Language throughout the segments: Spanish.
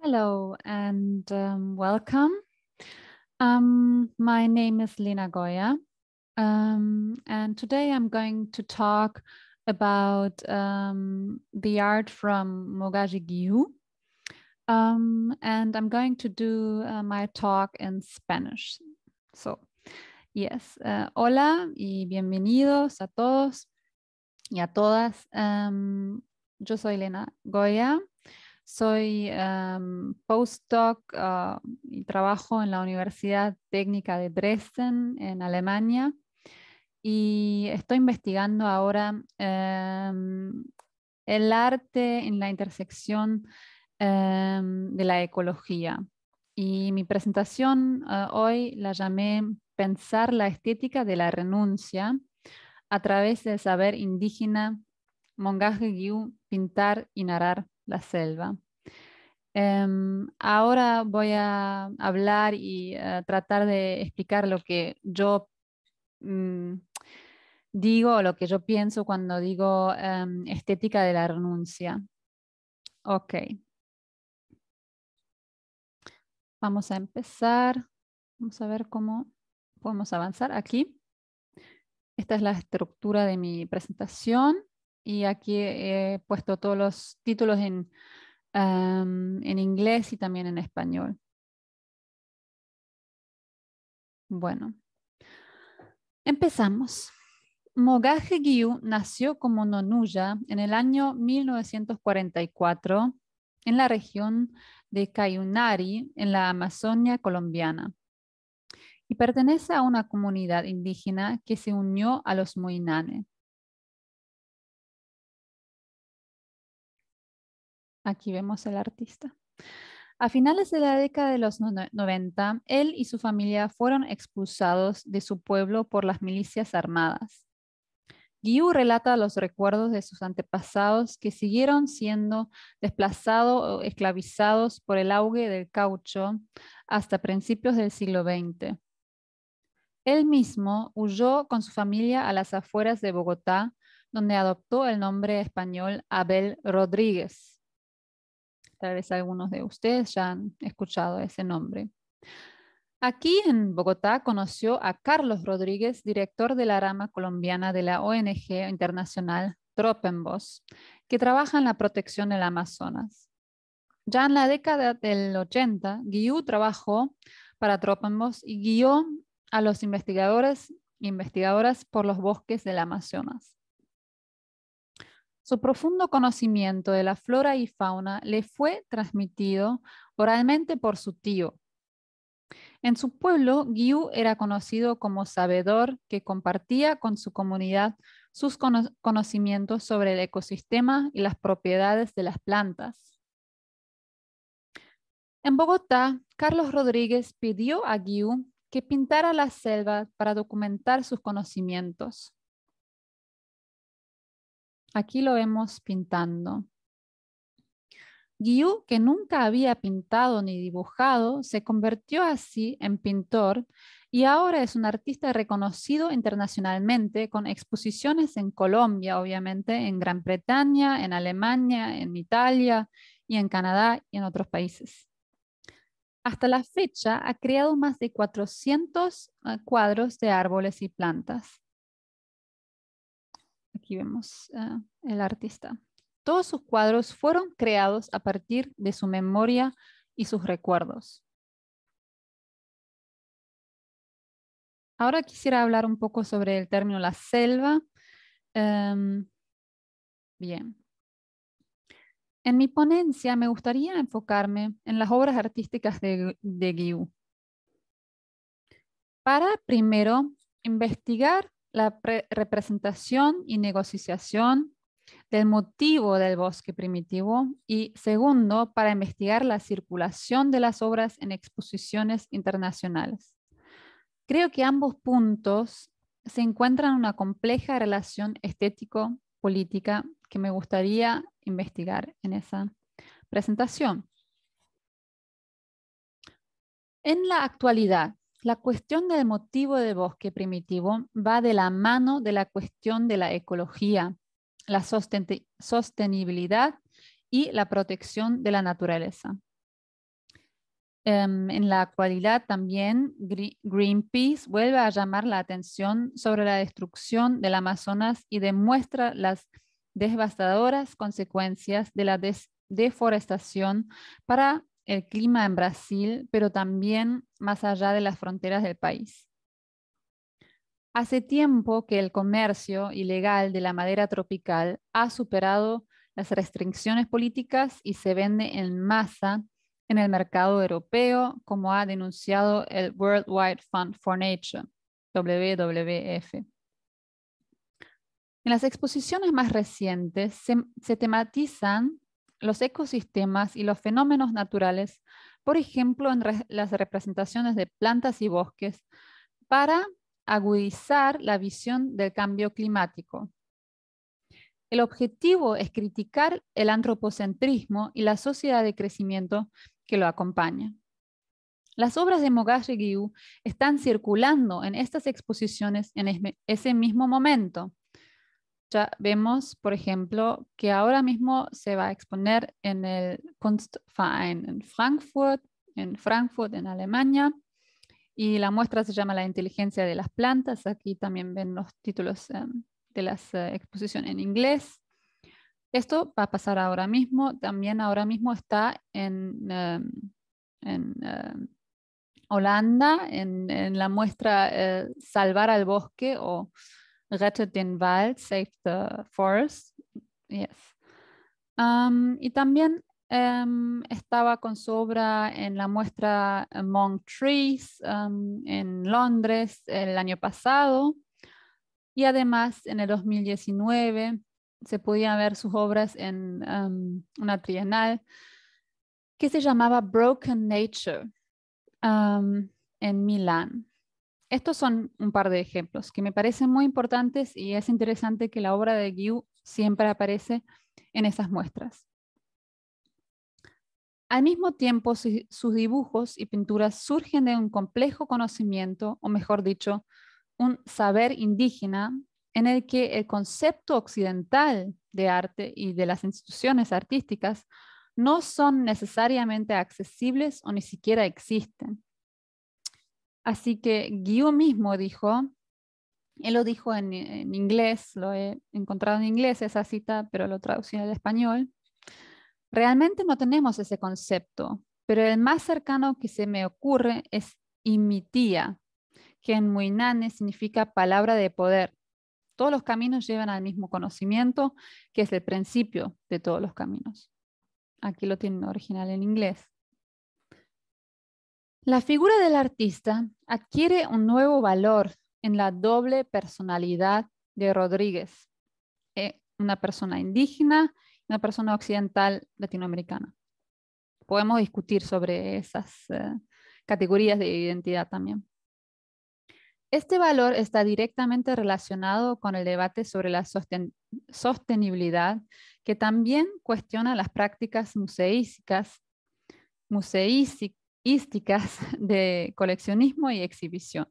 Hello and um, welcome. Um, my name is Lena Goya, um, and today I'm going to talk about um, the art from Mogaji Gyu. Um, and I'm going to do uh, my talk in Spanish. So, yes, uh, hola y bienvenidos a todos y a todas. Um, yo soy Lena Goya. Soy em, postdoc ah, y trabajo en la Universidad Técnica de Dresden, en Alemania, y estoy investigando ahora em, el arte en la intersección em, de la ecología. Y mi presentación eh, hoy la llamé Pensar la estética de la renuncia a través del saber indígena, mongaje, pintar y narrar la selva. Em, ahora voy a hablar y eh, tratar de explicar lo que yo mm, digo, lo que yo pienso cuando digo em, estética de la renuncia. Ok. Vamos a empezar. Vamos a ver cómo podemos avanzar aquí. Esta es la estructura de mi presentación y aquí he puesto todos los títulos en, inglés y también en español. Bueno, empezamos. Mogaje Gyu nació como Nonuya en el año 1944 en la región de Cayunari, en la Amazonia colombiana, y pertenece a una comunidad indígena que se unió a los Moinane. Aquí vemos el artista. A finales de la década de los 90, él y su familia fueron expulsados de su pueblo por las milicias armadas. Guiú relata los recuerdos de sus antepasados que siguieron siendo desplazados o esclavizados por el auge del caucho hasta principios del siglo XX. Él mismo huyó con su familia a las afueras de Bogotá, donde adoptó el nombre español Abel Rodríguez Tal vez algunos de ustedes ya han escuchado ese nombre. Aquí en Bogotá conoció a Carlos Rodríguez, director de la rama colombiana de la ONG internacional Tropenbos, que trabaja en la protección del Amazonas. Ya en la década del 80, Guiú trabajó para Tropenbos y guió a los investigadores investigadoras por los bosques del Amazonas. Su profundo conocimiento de la flora y fauna le fue transmitido oralmente por su tío. En su pueblo, Guiu era conocido como sabedor que compartía con su comunidad sus conocimientos sobre el ecosistema y las propiedades de las plantas. En Bogotá, Carlos Rodríguez pidió a Guiu que pintara la selva para documentar sus conocimientos. Aquí lo vemos pintando. Guiú, que nunca había pintado ni dibujado, se convirtió así en pintor y ahora es un artista reconocido internacionalmente con exposiciones en Colombia, obviamente, en Gran Bretaña, en Alemania, en Italia y en Canadá y en otros países. Hasta la fecha ha creado más de 400 eh, cuadros de árboles y plantas aquí vemos ah, el artista. Todos sus cuadros fueron creados a partir de su memoria y sus recuerdos. Ahora quisiera hablar un poco sobre el término la selva. Em, bien. En mi ponencia me gustaría enfocarme en las obras artísticas de, de Guiú. Para primero investigar la representación y negociación del motivo del bosque primitivo y segundo, para investigar la circulación de las obras en exposiciones internacionales. Creo que ambos puntos se encuentran en una compleja relación estético-política que me gustaría investigar en esa presentación. En la actualidad, la cuestión del motivo de bosque primitivo va de la mano de la cuestión de la ecología, la sostenibilidad y la protección de la naturaleza. Em, en la actualidad también Greenpeace vuelve a llamar la atención sobre la destrucción del Amazonas y demuestra las devastadoras consecuencias de la deforestación para el clima en Brasil, pero también más allá de las fronteras del país. Hace tiempo que el comercio ilegal de la madera tropical ha superado las restricciones políticas y se vende en masa en el mercado europeo, como ha denunciado el World Wide Fund for Nature, WWF. En las exposiciones más recientes se, se tematizan los ecosistemas y los fenómenos naturales, por ejemplo, en las representaciones de plantas y bosques, para agudizar la visión del cambio climático. El objetivo es criticar el antropocentrismo y la sociedad de crecimiento que lo acompaña. Las obras de Mogashi están circulando en estas exposiciones en ese mismo momento ya vemos, por ejemplo, que ahora mismo se va a exponer en el Kunstverein en Frankfurt, en Frankfurt, en Alemania. Y la muestra se llama La inteligencia de las plantas. Aquí también ven los títulos eh, de las eh, exposición exposiciones en inglés. Esto va a pasar ahora mismo. También ahora mismo está en, eh, Holanda, en, en, la muestra Salvar al Bosque o Rettet den Wald, Save the Forest. Yes. Um, y también em, estaba con su obra en la muestra Among Trees um, en Londres el año pasado. Y además en el 2019 se podían ver sus obras en em, una trienal que se llamaba Broken Nature um, en Milán. Estos son un par de ejemplos que me parecen muy importantes y es interesante que la obra de Guiu siempre aparece en esas muestras. Al mismo tiempo, sus dibujos y pinturas surgen de un complejo conocimiento, o mejor dicho, un saber indígena en el que el concepto occidental de arte y de las instituciones artísticas no son necesariamente accesibles o ni siquiera existen. Así que Guiú mismo dijo, él lo dijo en, inglés, lo he encontrado en inglés esa cita, pero lo traducí al español. Realmente no tenemos ese concepto, pero el más cercano que se me ocurre es imitía, que en Muinane significa palabra de poder. Todos los caminos llevan al mismo conocimiento, que es el principio de todos los caminos. Aquí lo tienen original en inglés. La figura del artista adquiere un nuevo valor en la doble personalidad de Rodríguez, eh, una persona indígena y una persona occidental latinoamericana. Podemos discutir sobre esas eh, categorías de identidad también. Este valor está directamente relacionado con el debate sobre la sostenibilidad, que también cuestiona las prácticas museísticas de coleccionismo y exhibición.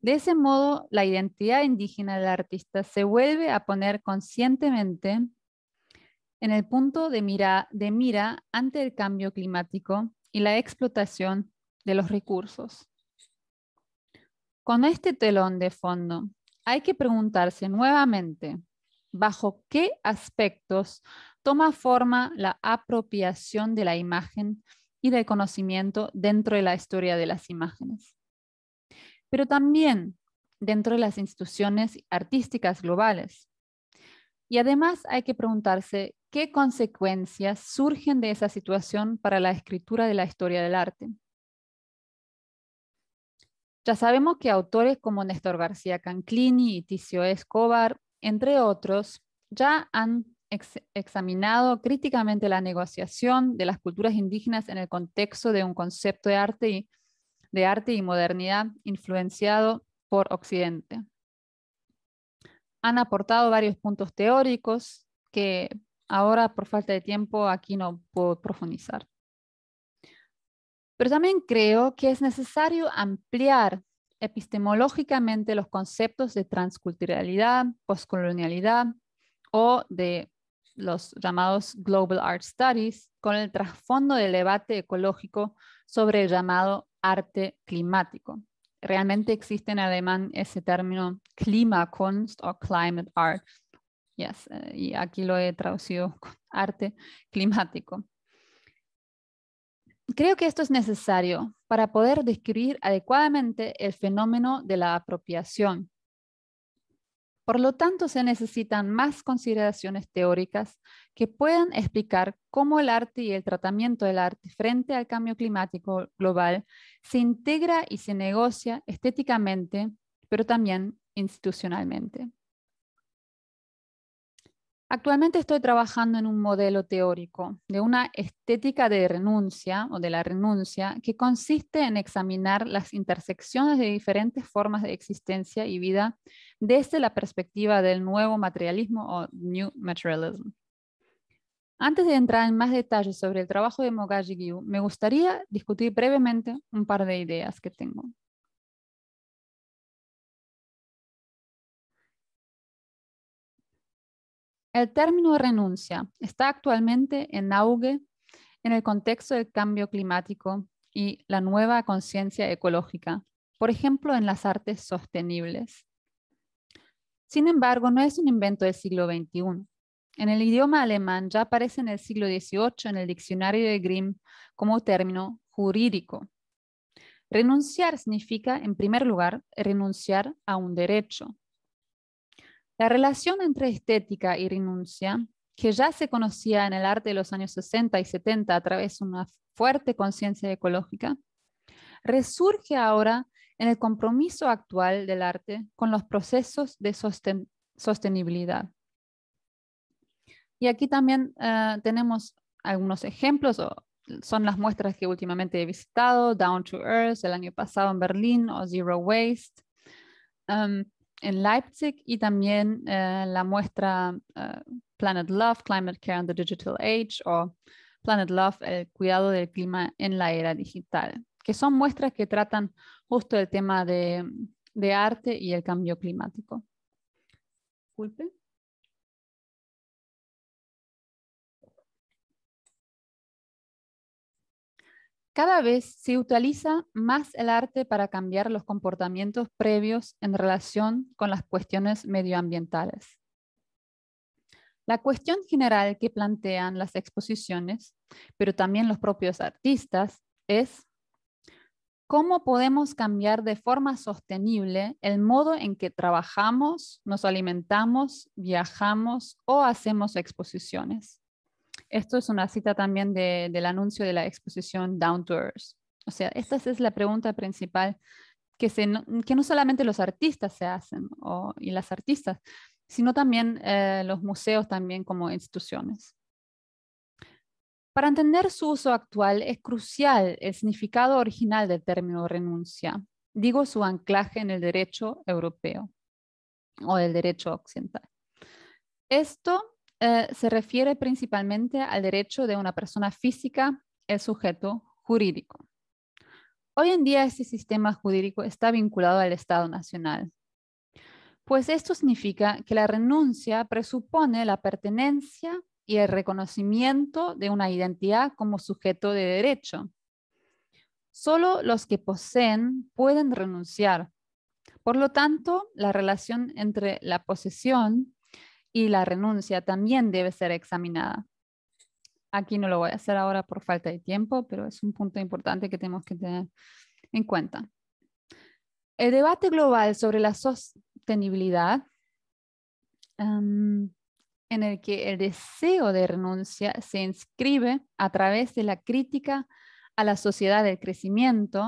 De ese modo, la identidad indígena del artista se vuelve a poner conscientemente en el punto de mira, de mira ante el cambio climático y la explotación de los recursos. Con este telón de fondo, hay que preguntarse nuevamente bajo qué aspectos toma forma la apropiación de la imagen de conocimiento dentro de la historia de las imágenes. Pero también dentro de las instituciones artísticas globales. Y además hay que preguntarse qué consecuencias surgen de esa situación para la escritura de la historia del arte. Ya sabemos que autores como Néstor García Canclini y Ticio Escobar, entre otros, ya han examinado críticamente la negociación de las culturas indígenas en el contexto de un concepto de arte y, de arte y modernidad influenciado por Occidente. Han aportado varios puntos teóricos que ahora por falta de tiempo aquí no puedo profundizar. Pero también creo que es necesario ampliar epistemológicamente los conceptos de transculturalidad, postcolonialidad o de los llamados Global Art Studies, con el trasfondo del debate ecológico sobre el llamado arte climático. Realmente existe en alemán ese término Klimakunst o Climate Art. Yes, eh, y aquí lo he traducido con arte climático. Creo que esto es necesario para poder describir adecuadamente el fenómeno de la apropiación, por lo tanto, se necesitan más consideraciones teóricas que puedan explicar cómo el arte y el tratamiento del arte frente al cambio climático global se integra y se negocia estéticamente, pero también institucionalmente. Actualmente estoy trabajando en un modelo teórico de una estética de renuncia o de la renuncia que consiste en examinar las intersecciones de diferentes formas de existencia y vida desde la perspectiva del nuevo materialismo o New Materialism. Antes de entrar en más detalles sobre el trabajo de Mogaji Gyu, me gustaría discutir brevemente un par de ideas que tengo. El término renuncia está actualmente en auge en el contexto del cambio climático y la nueva conciencia ecológica, por ejemplo, en las artes sostenibles. Sin embargo, no es un invento del siglo XXI. En el idioma alemán ya aparece en el siglo XVIII en el diccionario de Grimm como término jurídico. Renunciar significa, en primer lugar, renunciar a un derecho. La relación entre estética y renuncia, que ya se conocía en el arte de los años 60 y 70 a través de una fuerte conciencia ecológica, resurge ahora en el compromiso actual del arte con los procesos de sostenibilidad. Y aquí también eh, tenemos algunos ejemplos, son las muestras que últimamente he visitado, Down to Earth, el año pasado en Berlín, o Zero Waste. Em, en Leipzig y también eh, la muestra eh, Planet Love, Climate Care in the Digital Age o Planet Love, el cuidado del clima en la era digital, que son muestras que tratan justo el tema de, de arte y el cambio climático. Disculpe. Cada vez se utiliza más el arte para cambiar los comportamientos previos en relación con las cuestiones medioambientales. La cuestión general que plantean las exposiciones, pero también los propios artistas, es cómo podemos cambiar de forma sostenible el modo en que trabajamos, nos alimentamos, viajamos o hacemos exposiciones. Esto es una cita también del anuncio de la exposición Down to Earth. O sea, esta es la pregunta principal que, que no solamente los artistas se hacen y las artistas, sino también eh, los museos también como instituciones. Para entender su uso actual es crucial el significado original del término renuncia, digo su anclaje en el derecho europeo o el derecho occidental. Esto eh, se refiere principalmente al derecho de una persona física, el sujeto jurídico. Hoy en día este sistema jurídico está vinculado al Estado Nacional, pues esto significa que la renuncia presupone la pertenencia y el reconocimiento de una identidad como sujeto de derecho. Solo los que poseen pueden renunciar. Por lo tanto, la relación entre la posesión y la renuncia también debe ser examinada. Aquí no lo voy a hacer ahora por falta de tiempo, pero es un punto importante que tenemos que tener en cuenta. El debate global sobre la sostenibilidad, em, en el que el deseo de renuncia se inscribe a través de la crítica a la sociedad del crecimiento,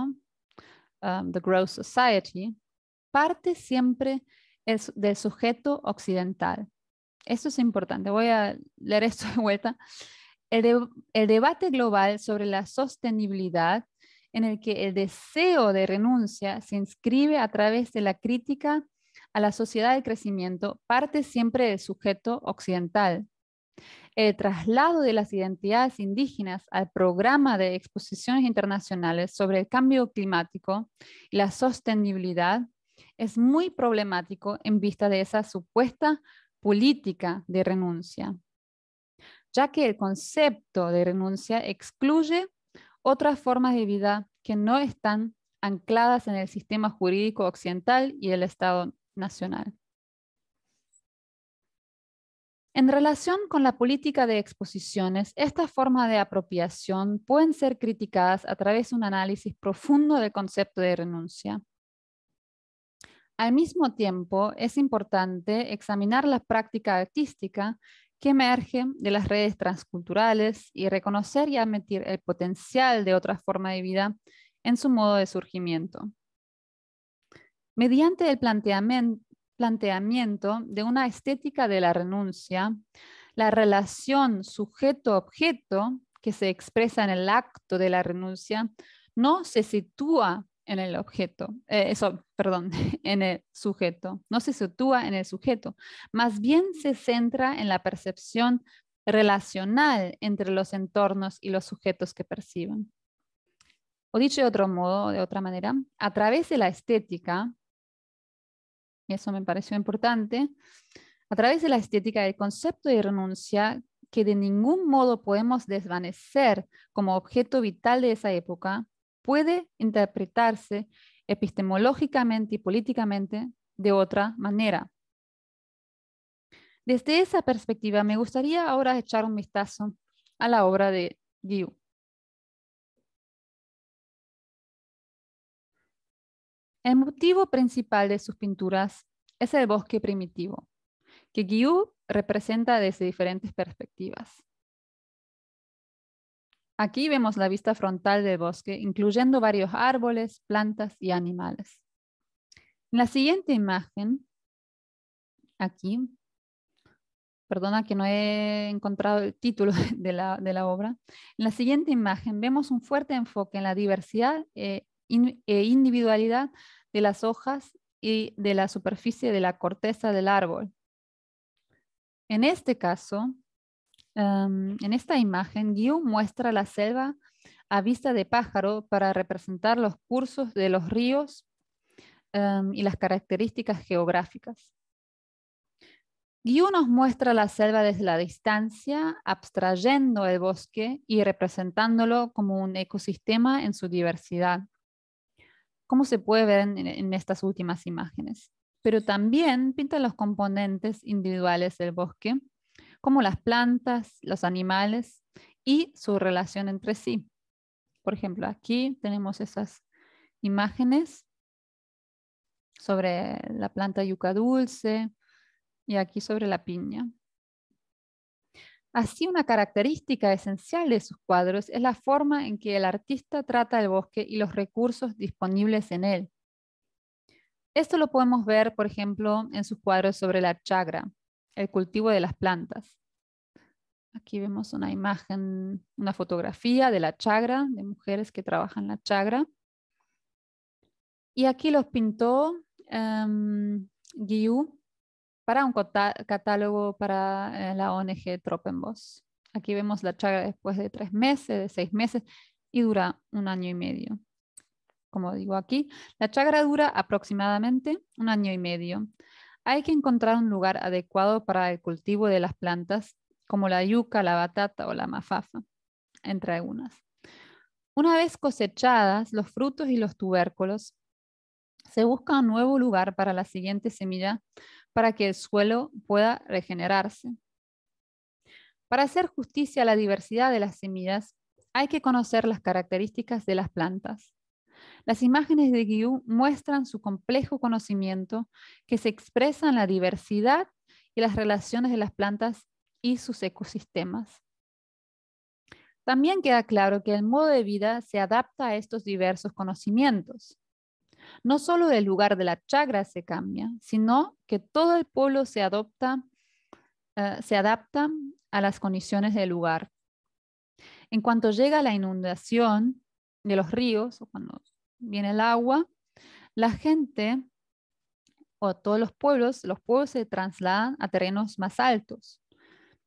em, The Growth Society, parte siempre es del sujeto occidental esto es importante, voy a leer esto de vuelta. El, debate global sobre la sostenibilidad en el que el deseo de renuncia se inscribe a través de la crítica a la sociedad del crecimiento parte siempre del sujeto occidental. El traslado de las identidades indígenas al programa de exposiciones internacionales sobre el cambio climático y la sostenibilidad es muy problemático en vista de esa supuesta política de renuncia, ya que el concepto de renuncia excluye otras formas de vida que no están ancladas en el sistema jurídico occidental y el Estado nacional. En relación con la política de exposiciones, estas formas de apropiación pueden ser criticadas a través de un análisis profundo del concepto de renuncia, al mismo tiempo, es importante examinar la práctica artística que emerge de las redes transculturales y reconocer y admitir el potencial de otra forma de vida en su modo de surgimiento. Mediante el planteamiento de una estética de la renuncia, la relación sujeto-objeto que se expresa en el acto de la renuncia no se sitúa en el objeto, eh, eso, perdón, en el sujeto, no se sitúa en el sujeto, más bien se centra en la percepción relacional entre los entornos y los sujetos que perciben. O dicho de otro modo, de otra manera, a través de la estética, eso me pareció importante, a través de la estética del concepto de renuncia que de ningún modo podemos desvanecer como objeto vital de esa época, puede interpretarse epistemológicamente y políticamente de otra manera. Desde esa perspectiva, me gustaría ahora echar un vistazo a la obra de Giu. El motivo principal de sus pinturas es el bosque primitivo, que Giu representa desde diferentes perspectivas. Aquí vemos la vista frontal del bosque, incluyendo varios árboles, plantas y animales. En la siguiente imagen, aquí, perdona que no he encontrado el título de la, obra, en la siguiente imagen vemos un fuerte enfoque en la diversidad eh, e individualidad de las hojas y de la superficie de la corteza del árbol. En este caso, Em, en esta imagen, Guiu muestra la selva a vista de pájaro para representar los cursos de los ríos em, y las características geográficas. Guiu nos muestra la selva desde la distancia, abstrayendo el bosque y representándolo como un ecosistema en su diversidad, como se puede ver en estas últimas imágenes. Pero también pinta los componentes individuales del bosque, como las plantas, los animales y su relación entre sí. Por ejemplo, aquí tenemos esas imágenes sobre la planta yuca dulce y aquí sobre la piña. Así una característica esencial de sus cuadros es la forma en que el artista trata el bosque y los recursos disponibles en él. Esto lo podemos ver, por ejemplo, en sus cuadros sobre la chagra el cultivo de las plantas. Aquí vemos una imagen, una fotografía de la chagra, de mujeres que trabajan la chagra. Y aquí los pintó um, para un catálogo para eh, la ONG Tropenbos. Aquí vemos la chagra después de tres meses, de seis meses, y dura un año y medio. Como digo aquí, la chagra dura aproximadamente un año y medio. Hay que encontrar un lugar adecuado para el cultivo de las plantas, como la yuca, la batata o la mafafa, entre algunas. Una vez cosechadas, los frutos y los tubérculos, se busca un nuevo lugar para la siguiente semilla para que el suelo pueda regenerarse. Para hacer justicia a la diversidad de las semillas, hay que conocer las características de las plantas. Las imágenes de Guiú muestran su complejo conocimiento que se expresa en la diversidad y las relaciones de las plantas y sus ecosistemas. También queda claro que el modo de vida se adapta a estos diversos conocimientos. No solo el lugar de la chagra se cambia, sino que todo el pueblo se eh, adapta a las condiciones del lugar. En cuanto llega la inundación, de los ríos, o cuando viene el agua, la gente o todos los pueblos, los pueblos se trasladan a terrenos más altos.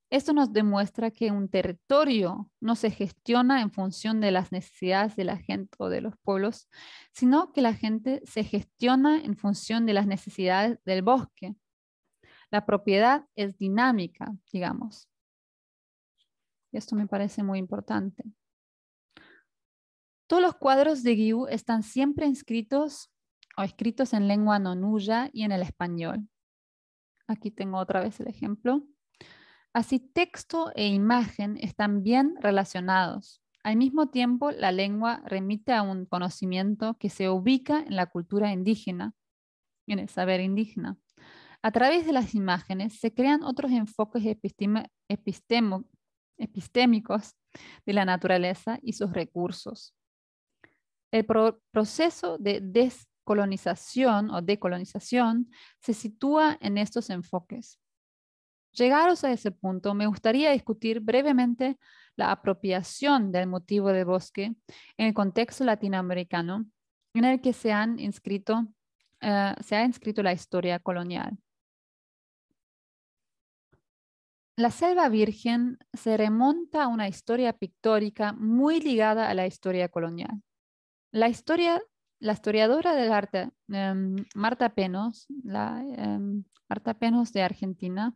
Esto nos demuestra que un territorio no se gestiona en función de las necesidades de la gente o de los pueblos, sino que la gente se gestiona en función de las necesidades del bosque. La propiedad es dinámica, digamos. Y esto me parece muy importante. Todos los cuadros de Guiú están siempre inscritos o escritos en lengua nonuya y en el español. Aquí tengo otra vez el ejemplo. Así texto e imagen están bien relacionados. Al mismo tiempo, la lengua remite a un conocimiento que se ubica en la cultura indígena, en el saber indígena. A través de las imágenes se crean otros enfoques epistémicos de la naturaleza y sus recursos. El proceso de descolonización o decolonización se sitúa en estos enfoques. Llegados a ese punto, me gustaría discutir brevemente la apropiación del motivo de bosque en el contexto latinoamericano en el que inscrito, eh, se ha inscrito la historia colonial. La selva virgen se remonta a una historia pictórica muy ligada a la historia colonial. La historiadora del arte, em, Marta Penos, em, Marta Penos de Argentina,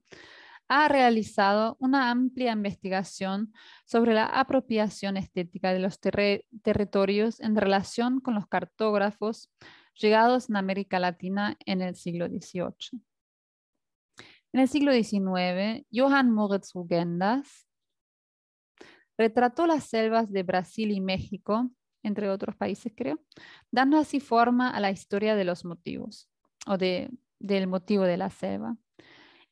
ha realizado una amplia investigación sobre la apropiación estética de los territorios en relación con los cartógrafos llegados en América Latina en el siglo XVIII. En el siglo XIX, Johann Moritz Hugendas retrató las selvas de Brasil y México entre otros países, creo, dando así forma a la historia de los motivos o del motivo de la selva.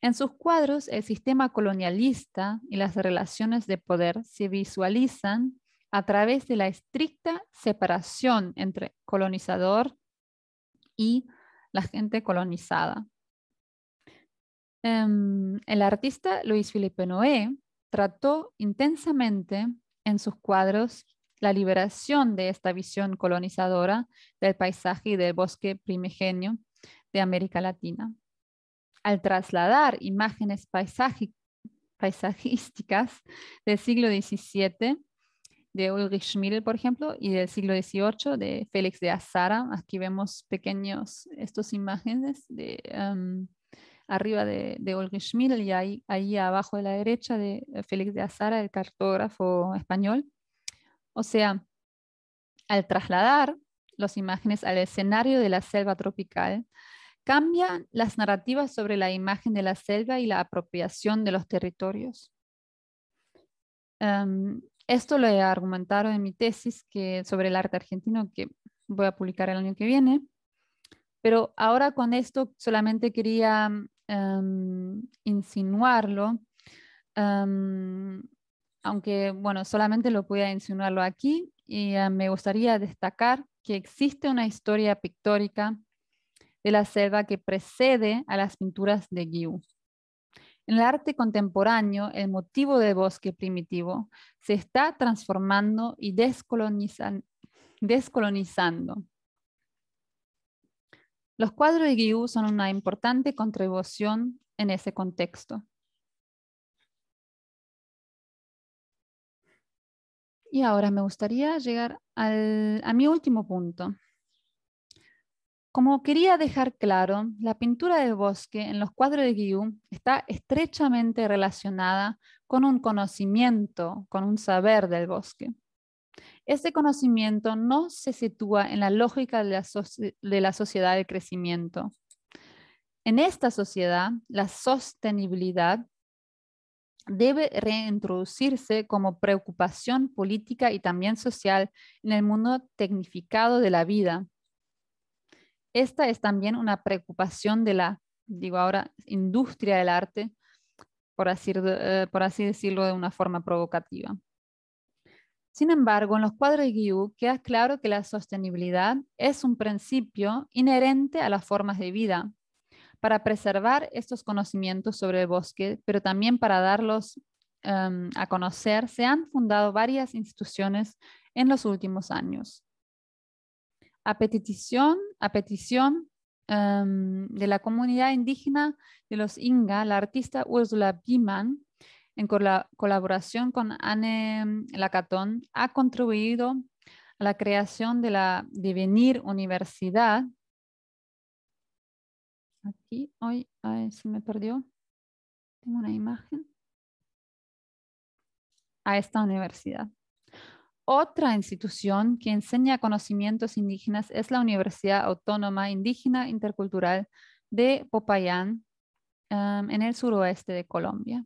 En sus cuadros, el sistema colonialista y las relaciones de poder se visualizan a través de la estricta separación entre colonizador y la gente colonizada. Em, el artista Luis Felipe Noé trató intensamente en sus cuadros la liberación de esta visión colonizadora del paisaje y del bosque primigenio de América Latina. Al trasladar imágenes paisajísticas del siglo XVII, de Ulrich Schmidl, por ejemplo, y del siglo XVIII, de Félix de Azara. Aquí vemos pequeños, estas imágenes de em, arriba de, Ulrich Schmidl y ahí, ahí abajo de la derecha de eh, Félix de Azara, el cartógrafo español. O sea, al trasladar las imágenes al escenario de la selva tropical, cambian las narrativas sobre la imagen de la selva y la apropiación de los territorios. Em, esto lo he argumentado en mi tesis que, sobre el arte argentino que voy a publicar el año que viene, pero ahora con esto solamente quería em, insinuarlo, em, aunque bueno, solamente lo pude insinuarlo aquí, y ah, me gustaría destacar que existe una historia pictórica de la selva que precede a las pinturas de Guiú. En el arte contemporáneo, el motivo del bosque primitivo se está transformando y descolonizando. Los cuadros de Guiú son una importante contribución en ese contexto. Y ahora me gustaría llegar a mi último punto. Como quería dejar claro, la pintura del bosque en los cuadros de Guillaume está estrechamente relacionada con un conocimiento, con un saber del bosque. Este conocimiento no se sitúa en la lógica de la, sociedad de crecimiento. En esta sociedad, la sostenibilidad debe reintroducirse como preocupación política y también social en el mundo tecnificado de la vida. Esta es también una preocupación de la, digo ahora, industria del arte, por así, eh, decirlo de una forma provocativa. Sin embargo, en los cuadros de Guiú queda claro que la sostenibilidad es un principio inherente a las formas de vida, para preservar estos conocimientos sobre el bosque, pero también para darlos em, a conocer, se han fundado varias instituciones en los últimos años. A petición, a petición em, de la comunidad indígena de los Inga, la artista Ursula Biman, en colaboración con Anne Lacatón, ha contribuido a la creación de la Devenir Universidad aquí. Hoy se me perdió. Tengo una imagen. A esta universidad. Otra institución que enseña conocimientos indígenas es la Universidad Autónoma Indígena Intercultural de Popayán, em, en el suroeste de Colombia.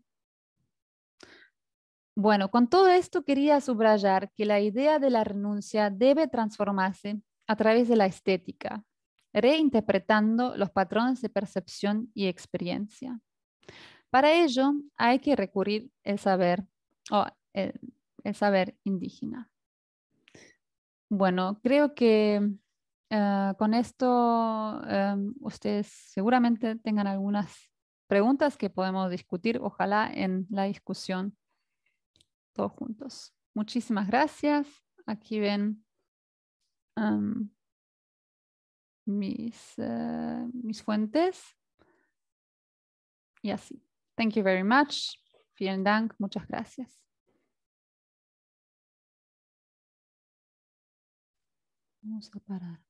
Bueno, con todo esto quería subrayar que la idea de la renuncia debe transformarse a través de la estética, reinterpretando los patrones de percepción y experiencia. Para ello hay que recurrir el saber o eh, el, saber indígena. Bueno, creo que eh, con esto em, ustedes seguramente tengan algunas preguntas que podemos discutir, ojalá en la discusión todos juntos. Muchísimas gracias. Aquí ven em, mis, eh, mis fuentes. Y así. Thank you very much. Vielen Dank. Muchas gracias. Vamos a parar.